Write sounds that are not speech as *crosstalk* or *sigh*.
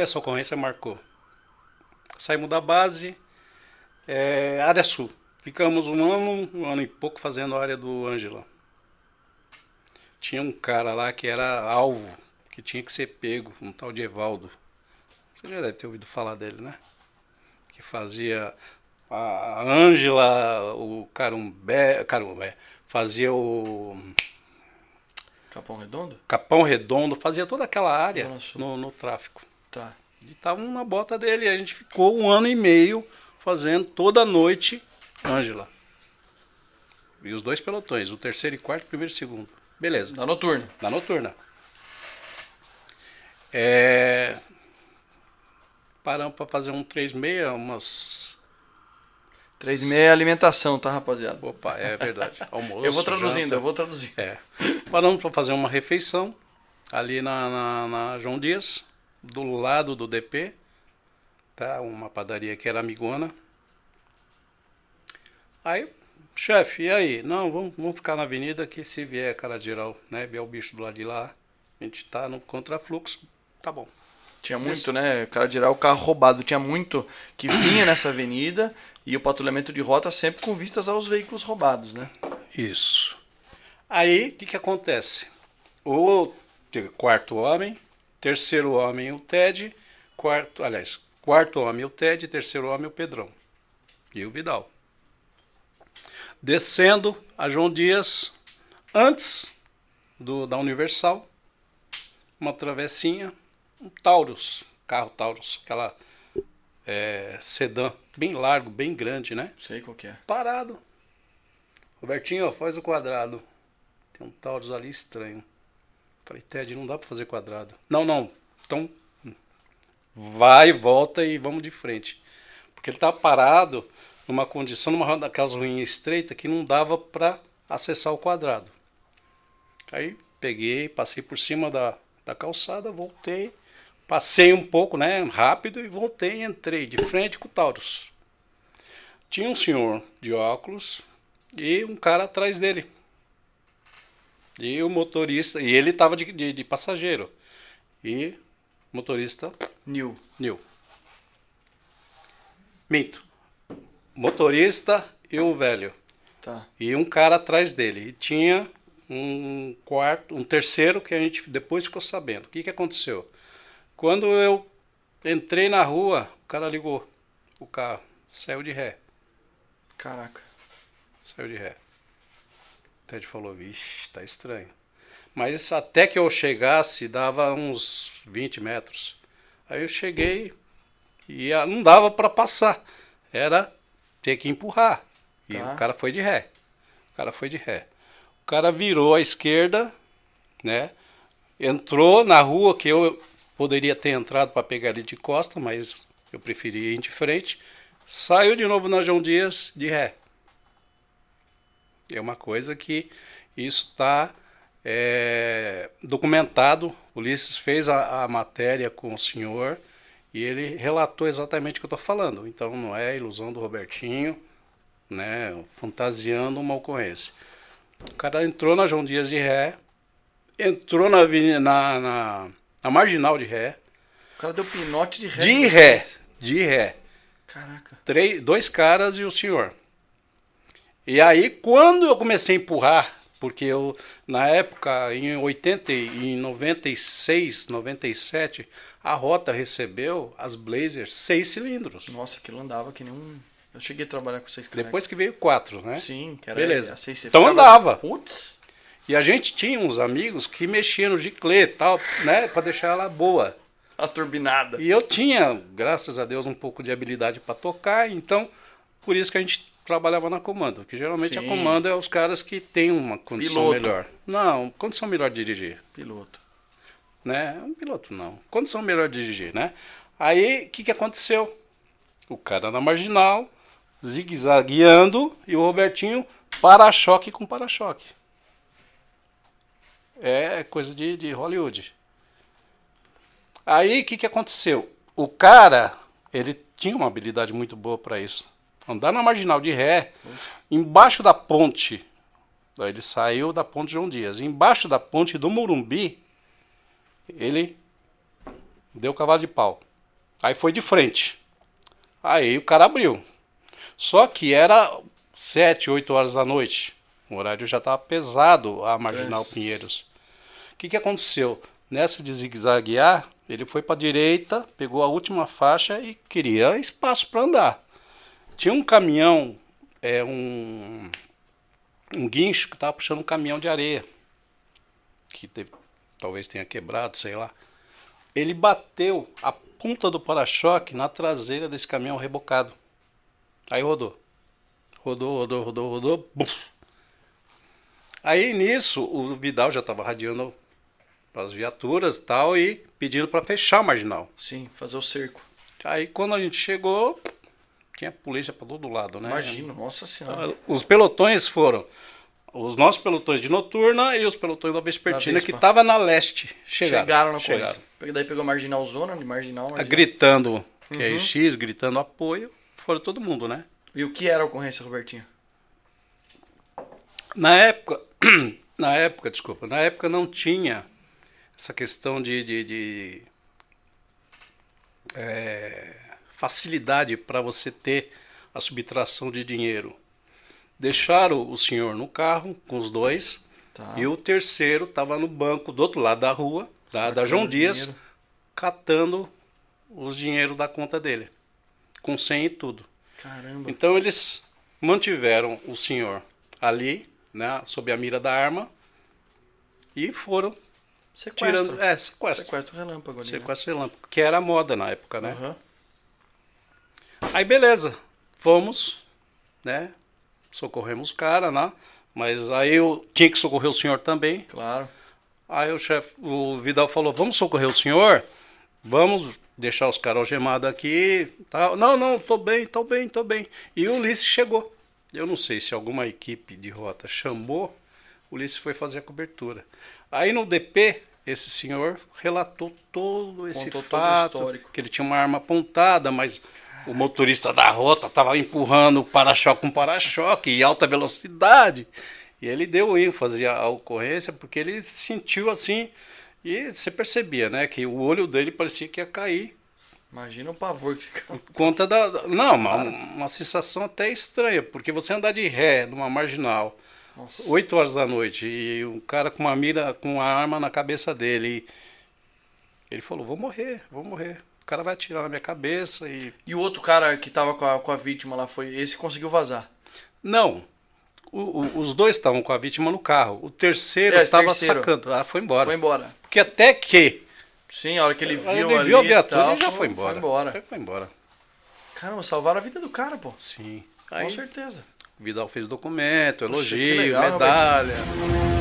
Essa ocorrência marcou. Saímos da base, é, área sul. Ficamos um ano, um ano e pouco fazendo a área do Ângela. Tinha um cara lá que era alvo, que tinha que ser pego, um tal de Evaldo. Você já deve ter ouvido falar dele, né? Que fazia a Ângela, o Carumbé, Carumbé, fazia o Capão Redondo? Capão Redondo, fazia toda aquela área no, no, tráfico. Tá. E tava tá na bota dele. a gente ficou um ano e meio fazendo toda noite Ângela. E os dois pelotões, o terceiro e quarto, primeiro e segundo. Beleza. Na noturna. Na noturna. É... Paramos para fazer um 3,6, umas. 3,6 é alimentação, tá, rapaziada? Opa, é verdade. *laughs* Almoço. eu vou traduzindo, janta. eu vou traduzindo. É. Paramos para fazer uma refeição ali na, na, na João Dias do lado do DP, tá? Uma padaria que era amigona. Aí, chefe, e aí? Não, vamos, vamos ficar na avenida que se vier cara geral, né? Vier o bicho do lado de lá, a gente tá no contrafluxo, tá bom. Tinha muito, né? Cara geral, carro roubado. Tinha muito que *coughs* vinha nessa avenida e o patrulhamento de rota sempre com vistas aos veículos roubados, né? Isso. Aí, o que, que acontece? O quarto homem Terceiro homem, o Ted. Quarto, aliás, quarto homem, o Ted. Terceiro homem, o Pedrão. E o Vidal. Descendo a João Dias, antes do, da Universal, uma travessinha, um Taurus, carro Taurus, aquela é, sedã bem largo, bem grande, né? Sei qual que é. Parado. Robertinho, faz o quadrado. Tem um Taurus ali estranho. Falei, Ted, não dá para fazer quadrado. Não, não. Então, vai, volta e vamos de frente. Porque ele estava tá parado numa condição, numa daquelas ruínas estreita que não dava para acessar o quadrado. Aí peguei, passei por cima da, da calçada, voltei, passei um pouco, né, rápido e voltei e entrei de frente com o Taurus. Tinha um senhor de óculos e um cara atrás dele. E o motorista. E ele estava de, de, de, passageiro. E motorista. New. New. Minto. Motorista e o velho. Tá. E um cara atrás dele. E tinha um quarto, um terceiro que a gente depois ficou sabendo. O que, que aconteceu? Quando eu entrei na rua, o cara ligou. O carro saiu de ré. Caraca. Saiu de ré. Ted falou, vixe, tá estranho. Mas até que eu chegasse, dava uns 20 metros. Aí eu cheguei e ah, não dava para passar. Era ter que empurrar. E tá. o cara foi de ré. O cara foi de ré. O cara virou à esquerda, né? Entrou na rua que eu poderia ter entrado para pegar ele de costa, mas eu preferi ir de frente. Saiu de novo na João Dias de ré. É uma coisa que isso está é, documentado. Ulisses fez a, a, matéria com o senhor e ele relatou exatamente o que eu estou falando. Então não é ilusão do Robertinho, né, fantasiando uma ocorrência. O cara entrou na João Dias de Ré, entrou na, na, na, na marginal de Ré. O cara deu pinote de ré. De ré. De ré. Caraca. Três, dois caras e o senhor. E aí, quando eu comecei a empurrar, porque eu, na época, em 80, em 96, 97, a Rota recebeu as Blazers seis cilindros. Nossa, aquilo andava que nem um... Eu cheguei a trabalhar com seis cilindros. Depois que veio quatro, né? Sim, que era Beleza. Seis, então ficava... andava. Putz. E a gente tinha uns amigos que mexiam no giclete e tal, né? Pra deixar ela boa. A turbinada. E eu tinha, graças a Deus, um pouco de habilidade para tocar, então... Por isso que a gente trabalhava na comando, que geralmente Sim. a comando é os caras que têm uma condição piloto. melhor. Não, condição melhor de dirigir. Piloto. Né? Um piloto não. Condição melhor de dirigir, né? Aí, o que, que aconteceu? O cara na marginal, zigue-zagueando, e o Robertinho para-choque com para-choque. É coisa de, de Hollywood. Aí, o que, que aconteceu? O cara, ele tinha uma habilidade muito boa para isso andar na marginal de ré, embaixo da ponte. Ele saiu da ponte João Dias. Embaixo da ponte do Morumbi, ele deu cavalo de pau. Aí foi de frente. Aí o cara abriu. Só que era 7, 8 horas da noite. O horário já estava pesado a Marginal Pinheiros. O que, que aconteceu? Nessa de zigue-zaguear, ele foi para a direita, pegou a última faixa e queria espaço para andar. Tinha um caminhão, é, um, um guincho que estava puxando um caminhão de areia. Que teve, talvez tenha quebrado, sei lá. Ele bateu a ponta do para-choque na traseira desse caminhão rebocado. Aí rodou. Rodou, rodou, rodou, rodou. Bum. Aí nisso, o Vidal já estava radiando para as viaturas e tal e pedindo para fechar a marginal. Sim, fazer o cerco. Aí quando a gente chegou, tinha polícia para todo lado, né? Imagino, nossa senhora. Então, os pelotões foram os nossos pelotões de noturna e os pelotões da Vespertina, que estava na leste. Chegaram, chegaram na chegaram. coisa. Daí pegou marginal zona, de marginal, marginal. Gritando QRX, é uhum. gritando apoio, foram todo mundo, né? E o que era a ocorrência, Robertinho? Na época, *clears throat* na época, desculpa, na época não tinha essa questão de... de, de é facilidade para você ter a subtração de dinheiro. Deixaram o senhor no carro com os dois tá. e o terceiro estava no banco do outro lado da rua, da, da João Dias, dinheiro. catando os dinheiro da conta dele, com 100 e tudo. Caramba. Então eles mantiveram o senhor ali, né, sob a mira da arma e foram sequestro. tirando, é, sequestro. Sequestro relâmpago ali, né? Sequestro né? relâmpago, que era moda na época, né? Uhum. Aí beleza, fomos, né? Socorremos o cara, né? Mas aí eu tinha que socorrer o senhor também. Claro. Aí o chefe, o Vidal falou: "Vamos socorrer o senhor? Vamos deixar os caras algemados aqui". Tá? Não, não, tô bem, tô bem, tô bem. E o Ulisses chegou. Eu não sei se alguma equipe de rota chamou, o Ulisses foi fazer a cobertura. Aí no DP, esse senhor relatou todo esse Contou fato, todo que ele tinha uma arma apontada, mas o motorista da rota estava empurrando o para-choque com para-choque em alta velocidade. E ele deu ênfase à ocorrência porque ele sentiu assim e você percebia, né, que o olho dele parecia que ia cair. Imagina o pavor que você conta da não, uma, uma sensação até estranha, porque você andar de ré numa marginal Nossa. 8 horas da noite e um cara com uma mira com uma arma na cabeça dele, ele falou: "Vou morrer, vou morrer" cara vai atirar na minha cabeça e. E o outro cara que tava com a, com a vítima lá foi. Esse conseguiu vazar? Não. O, o, os dois estavam com a vítima no carro. O terceiro é, estava sacando. Ah, foi embora. Foi embora. Porque até que. Sim, a hora que ele viu, ele ali viu a viatura, tal, ele já foi, foi embora. Foi embora. Foi, foi embora. Caramba, salvaram a vida do cara, pô. Sim. Aí, com certeza. O Vidal fez documento, elogio, Poxa, legal, medalha. Rapaz.